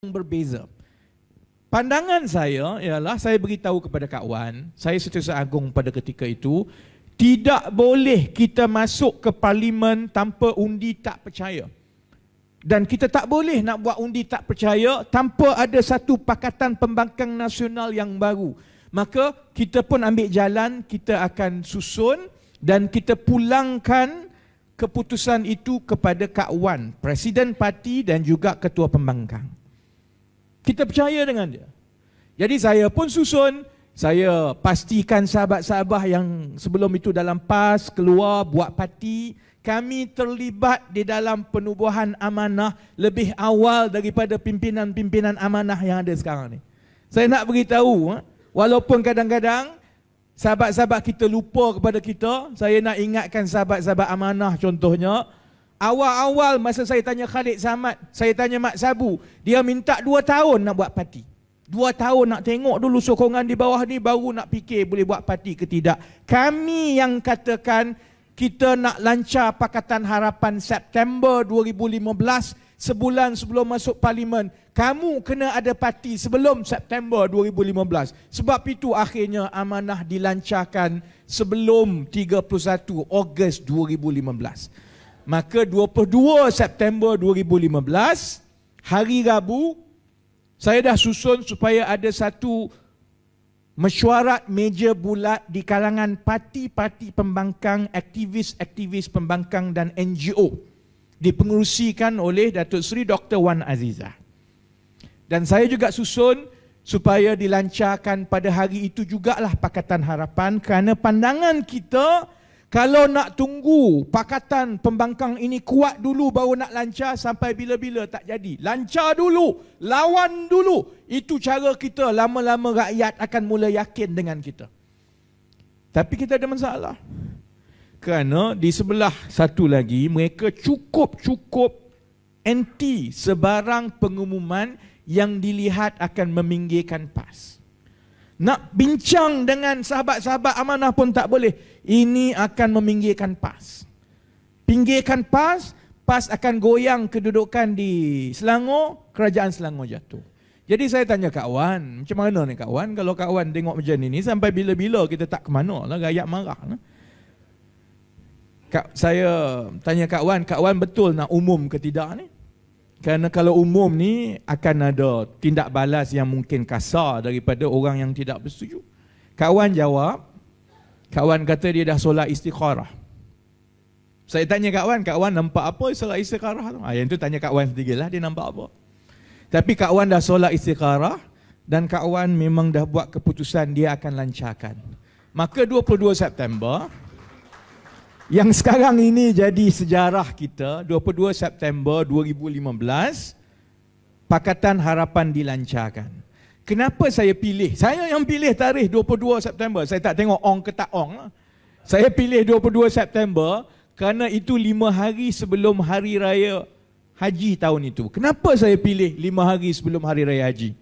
yang berbeza. Pandangan saya ialah saya beritahu kepada Kak Wan, saya setiausaha agung pada ketika itu, tidak boleh kita masuk ke parlimen tanpa undi tak percaya. Dan kita tak boleh nak buat undi tak percaya tanpa ada satu pakatan pembangkang nasional yang baru. Maka kita pun ambil jalan, kita akan susun dan kita pulangkan keputusan itu kepada Kak Wan, Presiden Parti dan juga Ketua Pembangkang. Kita percaya dengan dia. Jadi saya pun susun, saya pastikan sahabat-sahabat yang sebelum itu dalam PAS, keluar, buat parti, kami terlibat di dalam penubuhan amanah lebih awal daripada pimpinan-pimpinan amanah yang ada sekarang ni. Saya nak beritahu, ha, walaupun kadang-kadang sahabat-sahabat kita lupa kepada kita, saya nak ingatkan sahabat-sahabat amanah contohnya, Awal-awal masa saya tanya Khalid Samad, saya tanya Mak Sabu, dia minta dua tahun nak buat parti. Dua tahun nak tengok dulu sokongan di bawah ni baru nak fikir boleh buat parti ke tidak. Kami yang katakan kita nak lancar Pakatan Harapan September 2015 sebulan sebelum masuk parlimen. Kamu kena ada parti sebelum September 2015. Sebab itu akhirnya amanah dilancarkan sebelum 31 Ogos 2015. Maka 22 September 2015, hari Rabu, saya dah susun supaya ada satu mesyuarat meja bulat di kalangan parti-parti pembangkang, aktivis-aktivis pembangkang dan NGO dipengerusikan oleh Datuk Seri Dr. Wan Aziza. Dan saya juga susun supaya dilancarkan pada hari itu jugalah Pakatan Harapan kerana pandangan kita adalah kalau nak tunggu pakatan pembangkang ini kuat dulu baru nak lancar sampai bila-bila tak jadi. Lancar dulu, lawan dulu. Itu cara kita lama-lama rakyat akan mula yakin dengan kita. Tapi kita ada masalah. Kerana di sebelah satu lagi mereka cukup-cukup anti sebarang pengumuman yang dilihat akan meminggirkan PAS nak bincang dengan sahabat-sahabat amanah pun tak boleh. Ini akan meminggirkan PAS. Pinggirkan PAS, PAS akan goyang kedudukan di Selangor, kerajaan Selangor jatuh. Jadi saya tanya Kak Wan, macam mana ni Kak Wan? Kalau Kak Wan tengok macam ni, sampai bila-bila kita tak ke mana lah, rakyat marah lah. Kak, saya tanya Kak Wan, Kak Wan betul nak umum ke tidak ni? Kerana kalau umum ni akan ada tindak balas yang mungkin kasar daripada orang yang tidak bersetuju. Kawan jawab, kawan kata dia dah solat istikharah. Saya tanya kawan, kawan nampak apa solat istikharah tu? Ha, yang tu tanya kawan sendiri lah, dia nampak apa. Tapi kawan dah solat istikharah dan kawan memang dah buat keputusan dia akan lancarkan. Maka 22 September, yang sekarang ini jadi sejarah kita 22 September 2015 Pakatan Harapan dilancarkan. Kenapa saya pilih? Saya yang pilih tarikh 22 September. Saya tak tengok ong ke tak ong. Saya pilih 22 September kerana itu 5 hari sebelum hari raya haji tahun itu. Kenapa saya pilih 5 hari sebelum hari raya haji?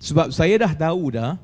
Sebab saya dah tahu dah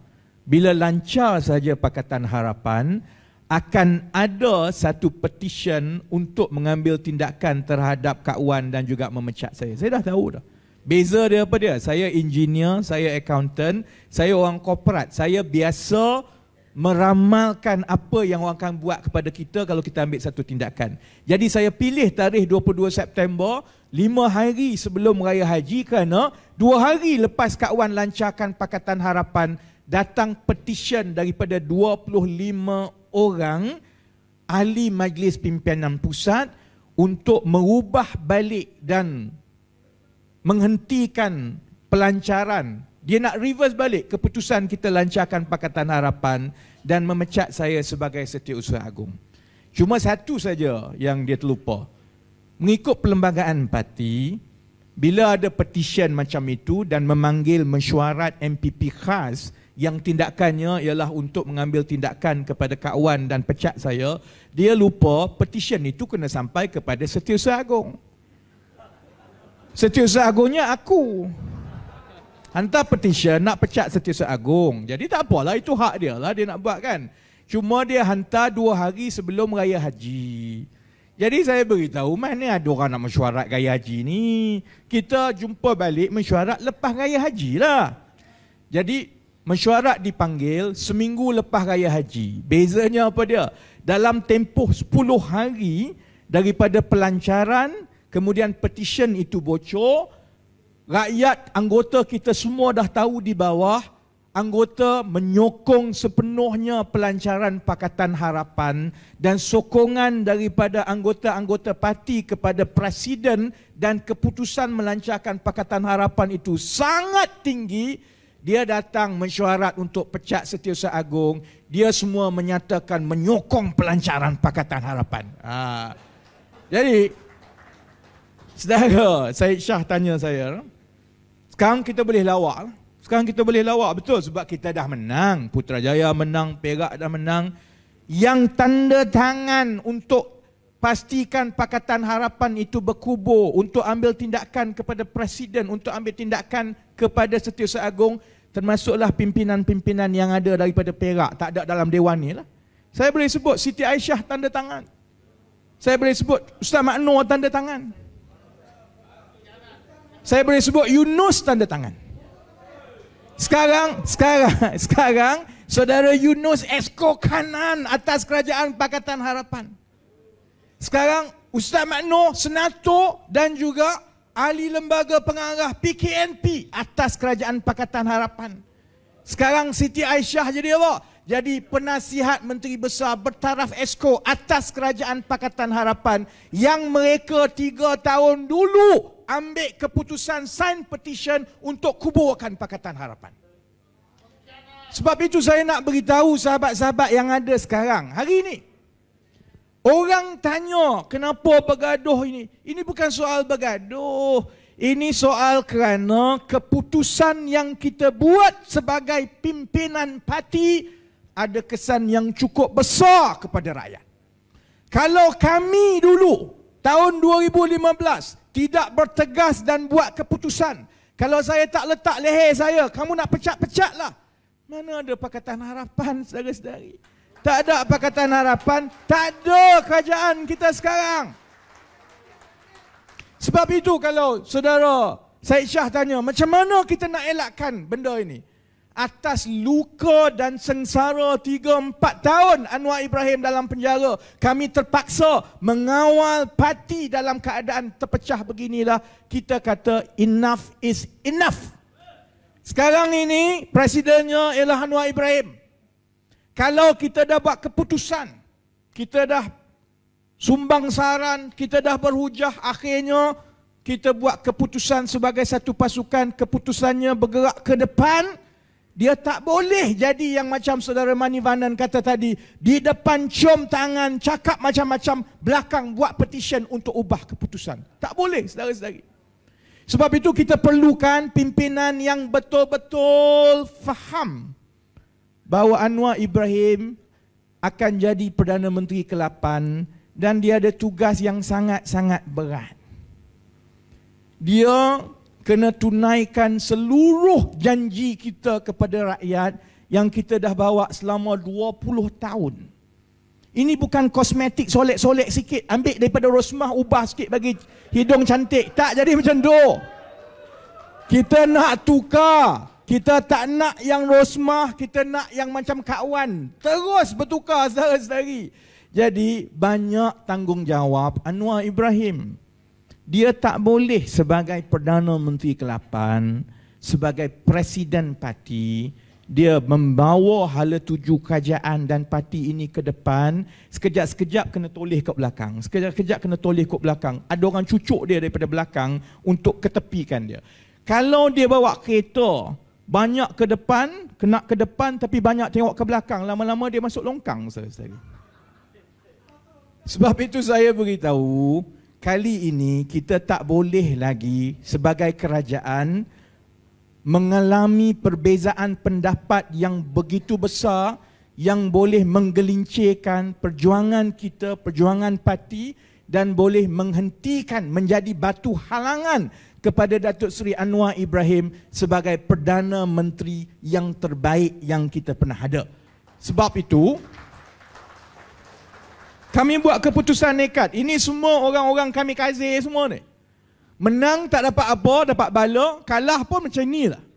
bila lancar saja Pakatan Harapan akan ada satu petition untuk mengambil tindakan terhadap Kak Wan dan juga memecat saya. Saya dah tahu dah. Beza dia apa dia? Saya engineer, saya accountant, saya orang korporat. Saya biasa meramalkan apa yang orang akan buat kepada kita kalau kita ambil satu tindakan. Jadi saya pilih tarikh 22 September, 5 hari sebelum Raya Haji kerana 2 hari lepas Kak Wan lancarkan Pakatan Harapan datang petition daripada 25 orang ahli majlis pimpinan pusat untuk merubah balik dan menghentikan pelancaran. Dia nak reverse balik keputusan kita lancarkan Pakatan Harapan dan memecat saya sebagai setiausaha agung. Cuma satu saja yang dia terlupa. Mengikut perlembagaan parti, bila ada petisyen macam itu dan memanggil mesyuarat MPP khas, yang tindakannya ialah untuk mengambil tindakan kepada kawan dan pecat saya, dia lupa petisyen itu kena sampai kepada Setiausaha Agong. Setiausaha Agongnya aku. Hantar petisyen nak pecat Setiausaha Agong. Jadi tak apalah, itu hak dia lah dia nak buat kan. Cuma dia hantar dua hari sebelum Raya Haji. Jadi saya beritahu, mana ada orang nak mesyuarat gaya Haji ni. Kita jumpa balik mesyuarat lepas gaya Haji lah. Jadi mesyuarat dipanggil seminggu lepas raya haji. Bezanya apa dia? Dalam tempoh 10 hari daripada pelancaran, kemudian petition itu bocor, rakyat anggota kita semua dah tahu di bawah, anggota menyokong sepenuhnya pelancaran Pakatan Harapan dan sokongan daripada anggota-anggota parti kepada Presiden dan keputusan melancarkan Pakatan Harapan itu sangat tinggi dia datang mensyarat untuk pecat setiausaha agung, dia semua menyatakan menyokong pelancaran Pakatan Harapan. Ha. Jadi, saudara Syed Shah tanya saya, sekarang kita boleh lawak. Sekarang kita boleh lawak, betul? Sebab kita dah menang. Putrajaya menang, Perak dah menang. Yang tanda tangan untuk pastikan Pakatan Harapan itu berkubur untuk ambil tindakan kepada Presiden, untuk ambil tindakan kepada Setiausaha Agong, termasuklah pimpinan-pimpinan yang ada daripada Perak, tak ada dalam Dewan ni lah. Saya boleh sebut Siti Aisyah tanda tangan. Saya boleh sebut Ustaz Maknoor tanda tangan. Saya boleh sebut Yunus tanda tangan. Sekarang, sekarang, sekarang, saudara Yunus esko kanan atas kerajaan Pakatan Harapan. Sekarang Ustaz Makno, Senato dan juga ahli lembaga pengarah PKNP atas Kerajaan Pakatan Harapan. Sekarang Siti Aisyah jadi apa? Jadi penasihat Menteri Besar bertaraf esko atas Kerajaan Pakatan Harapan yang mereka tiga tahun dulu ambil keputusan sign petition untuk kuburkan Pakatan Harapan. Sebab itu saya nak beritahu sahabat-sahabat yang ada sekarang, hari ini, Orang tanya kenapa bergaduh ini. Ini bukan soal bergaduh. Ini soal kerana keputusan yang kita buat sebagai pimpinan parti ada kesan yang cukup besar kepada rakyat. Kalau kami dulu tahun 2015 tidak bertegas dan buat keputusan. Kalau saya tak letak leher saya, kamu nak pecat-pecatlah. Mana ada Pakatan Harapan saudara-saudari tak ada Pakatan Harapan, tak ada kerajaan kita sekarang. Sebab itu kalau saudara Syed Syah tanya, macam mana kita nak elakkan benda ini? Atas luka dan sengsara 3-4 tahun Anwar Ibrahim dalam penjara, kami terpaksa mengawal parti dalam keadaan terpecah beginilah. Kita kata enough is enough. Sekarang ini presidennya ialah Anwar Ibrahim kalau kita dah buat keputusan, kita dah sumbang saran, kita dah berhujah, akhirnya kita buat keputusan sebagai satu pasukan, keputusannya bergerak ke depan, dia tak boleh jadi yang macam saudara Mani Vanan kata tadi, di depan cium tangan, cakap macam-macam, belakang buat petition untuk ubah keputusan. Tak boleh saudara-saudari. Sebab itu kita perlukan pimpinan yang betul-betul faham bahawa Anwar Ibrahim akan jadi Perdana Menteri ke-8 dan dia ada tugas yang sangat-sangat berat. Dia kena tunaikan seluruh janji kita kepada rakyat yang kita dah bawa selama 20 tahun. Ini bukan kosmetik solek-solek sikit. Ambil daripada rosmah, ubah sikit bagi hidung cantik. Tak jadi macam tu. Kita nak tukar kita tak nak yang rosmah, kita nak yang macam kawan. Terus bertukar sehari-hari. Jadi banyak tanggungjawab Anwar Ibrahim. Dia tak boleh sebagai Perdana Menteri ke-8, sebagai Presiden Parti, dia membawa hala tuju kerajaan dan parti ini ke depan, sekejap-sekejap kena toleh ke belakang. Sekejap-sekejap kena toleh ke belakang. Ada orang cucuk dia daripada belakang untuk ketepikan dia. Kalau dia bawa kereta, banyak ke depan, kena ke depan tapi banyak tengok ke belakang. Lama-lama dia masuk longkang saya Sebab itu saya beritahu, kali ini kita tak boleh lagi sebagai kerajaan mengalami perbezaan pendapat yang begitu besar yang boleh menggelincirkan perjuangan kita, perjuangan parti dan boleh menghentikan menjadi batu halangan kepada Datuk Seri Anwar Ibrahim sebagai Perdana Menteri yang terbaik yang kita pernah ada. Sebab itu, kami buat keputusan nekat. Ini semua orang-orang kami kazir semua ni. Menang tak dapat apa, dapat balok. Kalah pun macam inilah.